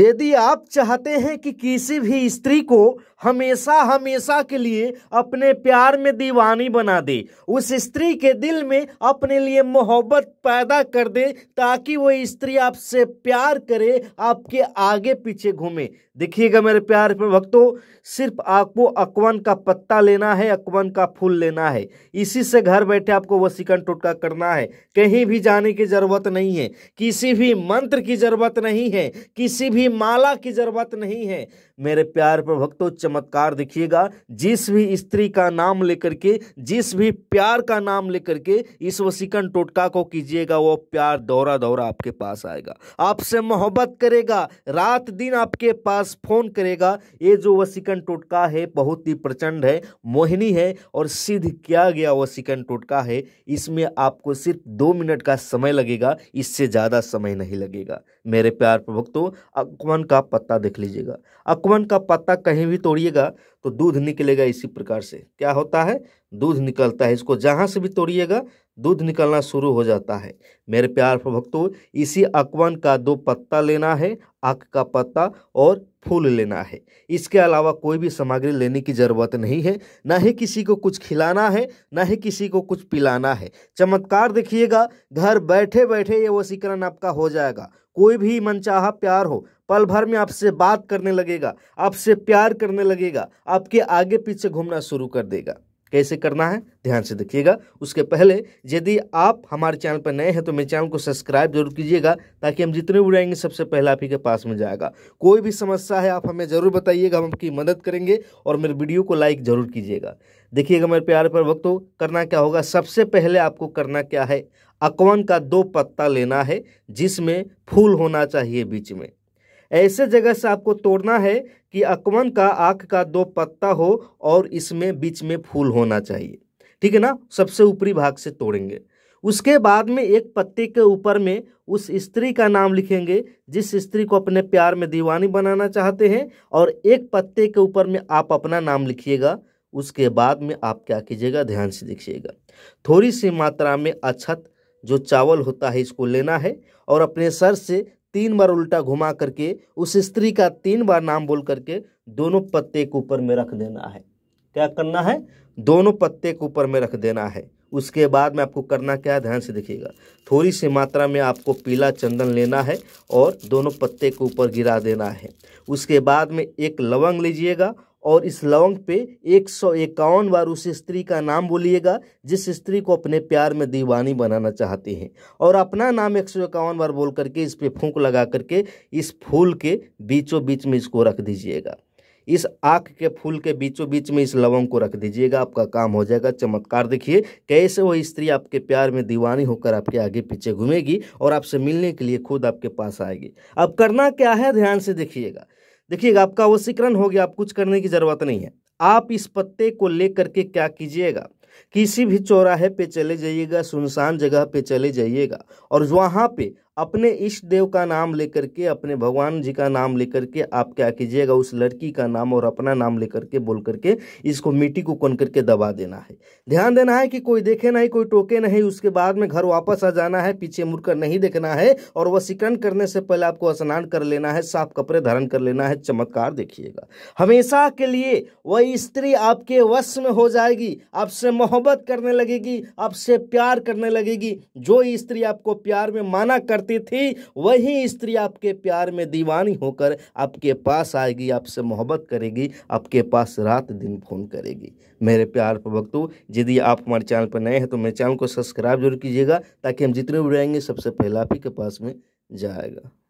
यदि आप चाहते हैं कि किसी भी स्त्री को हमेशा हमेशा के लिए अपने प्यार में दीवानी बना दे उस स्त्री के दिल में अपने लिए मोहब्बत पैदा कर दे ताकि वो स्त्री आपसे प्यार करे आपके आगे पीछे घूमे देखिएगा मेरे प्यार पर भक्तों सिर्फ आपको अकवन का पत्ता लेना है अकवन का फूल लेना है इसी से घर बैठे आपको वो सिकन टोटका करना है कहीं भी जाने की जरूरत नहीं है किसी भी मंत्र की जरूरत नहीं है किसी भी की माला की जरूरत नहीं है मेरे प्यार पर भक्तों चमत्कार दिखिएगा जिस भी स्त्री का नाम लेकर के जिस भी प्यार का नाम लेकर के इस वसीकन टोटका को कीजिएगा वो प्यार दौरा दौरा आपके पास आएगा आपसे मोहब्बत करेगा रात दिन आपके पास फोन करेगा ये जो वसीकन टोटका है बहुत ही प्रचंड है मोहिनी है और सिद्ध किया गया वसीकन टोटका है इसमें आपको सिर्फ दो मिनट का समय लगेगा इससे ज़्यादा समय नहीं लगेगा मेरे प्यार प्रभुक्तों अकवन का पत्ता देख लीजिएगा अकवन का पत्ता कहीं भी तोड़िएगा तो दूध निकलेगा इसी प्रकार से क्या होता है दूध निकलता है इसको जहाँ से भी तोड़िएगा दूध निकलना शुरू हो जाता है मेरे प्यार भक्तों इसी अकवन का दो पत्ता लेना है आक का पत्ता और फूल लेना है इसके अलावा कोई भी सामग्री लेने की ज़रूरत नहीं है ना ही किसी को कुछ खिलाना है ना ही किसी को कुछ पिलाना है चमत्कार देखिएगा घर बैठे बैठे ये वसीकरण आपका हो जाएगा कोई भी मनचाहा प्यार हो पल भर में आपसे बात करने लगेगा आपसे प्यार करने लगेगा आपके आगे पीछे घूमना शुरू कर देगा कैसे करना है ध्यान से देखिएगा उसके पहले यदि आप हमारे चैनल पर नए हैं तो मेरे चैनल को सब्सक्राइब जरूर कीजिएगा ताकि हम जितने भी उड़ाएंगे सबसे पहले आप ही के पास में जाएगा कोई भी समस्या है आप हमें ज़रूर बताइएगा हम आपकी मदद करेंगे और मेरे वीडियो को लाइक ज़रूर कीजिएगा देखिएगा मेरे प्यार पर वक्त हो करना क्या होगा सबसे पहले आपको करना क्या है अकवन का दो पत्ता लेना है जिसमें फूल होना चाहिए बीच में ऐसे जगह से आपको तोड़ना है कि अकवन का आँख का दो पत्ता हो और इसमें बीच में फूल होना चाहिए ठीक है ना सबसे ऊपरी भाग से तोड़ेंगे उसके बाद में एक पत्ते के ऊपर में उस स्त्री का नाम लिखेंगे जिस स्त्री को अपने प्यार में दीवानी बनाना चाहते हैं और एक पत्ते के ऊपर में आप अपना नाम लिखिएगा उसके बाद में आप क्या कीजिएगा ध्यान से देखिएगा थोड़ी सी मात्रा में अछत जो चावल होता है इसको लेना है और अपने सर से तीन बार उल्टा घुमा करके उस स्त्री का तीन बार नाम बोल करके दोनों पत्ते के ऊपर में रख देना है क्या करना है दोनों पत्ते के ऊपर में रख देना है उसके बाद में आपको करना क्या है ध्यान से देखिएगा थोड़ी सी मात्रा में आपको पीला चंदन लेना है और दोनों पत्ते के ऊपर गिरा देना है उसके बाद में एक लवंग लीजिएगा और इस लवंग पे एक सौ इक्यावन बार उस स्त्री का नाम बोलिएगा जिस स्त्री को अपने प्यार में दीवानी बनाना चाहते हैं और अपना नाम एक सौ इक्यावन बार बोल करके इस पे फूंक लगा करके इस फूल के बीचों बीच में इसको रख दीजिएगा इस आँख के फूल के बीचों बीच में इस लवंग को रख दीजिएगा आपका काम हो जाएगा चमत्कार देखिए कैसे वो स्त्री आपके प्यार में दीवानी होकर आपके आगे पीछे घूमेगी और आपसे मिलने के लिए खुद आपके पास आएगी अब करना क्या है ध्यान से देखिएगा देखिएगा आपका वो सिकरण हो गया आप कुछ करने की ज़रूरत नहीं है आप इस पत्ते को लेकर के क्या कीजिएगा किसी भी चौराहे पे चले जाइएगा सुनसान जगह पे चले जाइएगा और वहाँ पे अपने इष्ट देव का नाम लेकर के अपने भगवान जी का नाम लेकर के आप क्या कीजिएगा उस लड़की का नाम और अपना नाम लेकर के बोल करके इसको मिट्टी को कन करके दबा देना है ध्यान देना है कि कोई देखे नहीं कोई टोके नहीं उसके बाद में घर वापस आ जाना है पीछे मुड़कर नहीं देखना है और वसीकरण करने से पहले आपको स्नान कर लेना है साफ कपड़े धारण कर लेना है चमत्कार देखिएगा हमेशा के लिए वह स्त्री आपके वश में हो जाएगी आपसे मोहब्बत करने लगेगी आपसे प्यार करने लगेगी जो स्त्री आपको प्यार में माना करती करती थी वही स्त्री आपके प्यार में दीवानी होकर आपके पास आएगी आपसे मोहब्बत करेगी आपके पास रात दिन फ़ोन करेगी मेरे प्यार प्रवक्तु यदि आप हमारे चैनल पर नए हैं तो मेरे चैनल को सब्सक्राइब जरूर कीजिएगा ताकि हम जितने भी रहेंगे सबसे पहले आप ही के पास में जाएगा